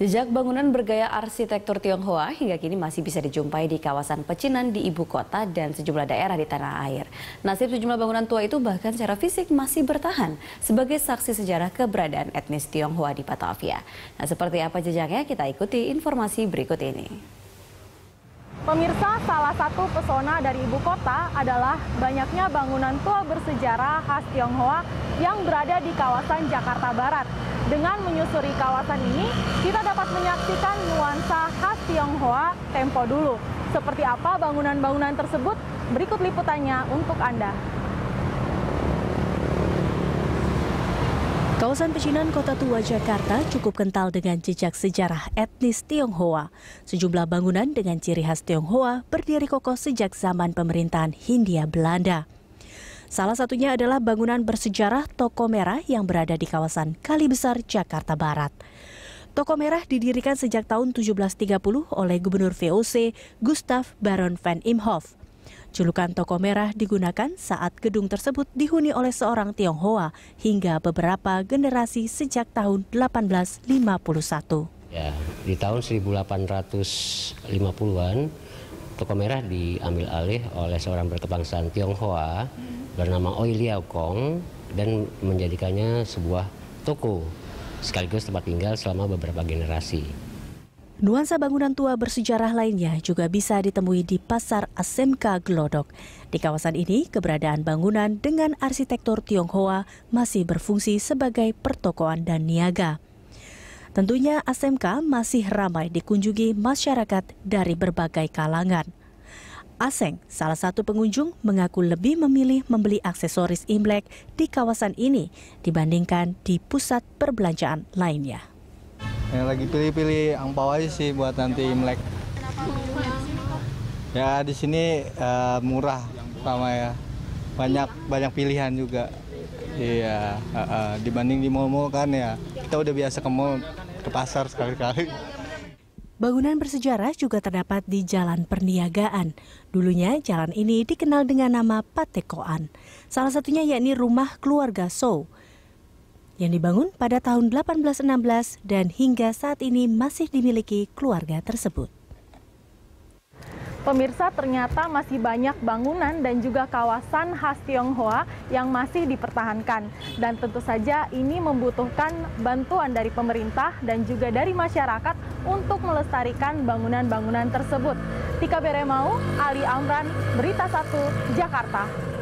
Sejak bangunan bergaya arsitektur Tionghoa hingga kini masih bisa dijumpai di kawasan pecinan di ibu kota dan sejumlah daerah di tanah air. Nasib sejumlah bangunan tua itu bahkan secara fisik masih bertahan sebagai saksi sejarah keberadaan etnis Tionghoa di Batavia. Nah, seperti apa jejaknya kita ikuti informasi berikut ini. Pemirsa, salah satu pesona dari ibu kota adalah banyaknya bangunan tua bersejarah khas Tionghoa yang berada di kawasan Jakarta Barat. Dengan menyusuri kawasan ini, kita dapat menyaksikan nuansa khas Tionghoa tempo dulu. Seperti apa bangunan-bangunan tersebut? Berikut liputannya untuk Anda. Kawasan Pecinan Kota Tua Jakarta cukup kental dengan jejak sejarah etnis Tionghoa. Sejumlah bangunan dengan ciri khas Tionghoa berdiri kokoh sejak zaman pemerintahan Hindia Belanda. Salah satunya adalah bangunan bersejarah Toko Merah yang berada di kawasan Kali Besar, Jakarta Barat. Toko Merah didirikan sejak tahun 1730 oleh Gubernur VOC Gustav Baron van Imhoff. Julukan toko merah digunakan saat gedung tersebut dihuni oleh seorang Tionghoa hingga beberapa generasi sejak tahun 1851. Ya, di tahun 1850-an toko merah diambil alih oleh seorang berkebangsaan Tionghoa bernama Oi Liao Kong dan menjadikannya sebuah toko sekaligus tempat tinggal selama beberapa generasi. Nuansa bangunan tua bersejarah lainnya juga bisa ditemui di Pasar Asemka Glodok. Di kawasan ini, keberadaan bangunan dengan arsitektur Tionghoa masih berfungsi sebagai pertokoan dan niaga. Tentunya Asemka masih ramai dikunjungi masyarakat dari berbagai kalangan. Aseng, salah satu pengunjung, mengaku lebih memilih membeli aksesoris Imlek di kawasan ini dibandingkan di pusat perbelanjaan lainnya ya lagi pilih-pilih angpau aja sih buat nanti imlek ya di sini uh, murah sama ya banyak banyak pilihan juga iya uh, uh, dibanding di mall-mall kan ya kita udah biasa ke mall ke pasar sekali-kali Bangunan bersejarah juga terdapat di Jalan Perniagaan. Dulunya jalan ini dikenal dengan nama Patekoan. Salah satunya yakni rumah keluarga Sow yang dibangun pada tahun 1816 dan hingga saat ini masih dimiliki keluarga tersebut. Pemirsa, ternyata masih banyak bangunan dan juga kawasan khas Tionghoa yang masih dipertahankan. Dan tentu saja ini membutuhkan bantuan dari pemerintah dan juga dari masyarakat untuk melestarikan bangunan-bangunan tersebut. Tika Beremau, Ali Amran, Berita Satu, Jakarta.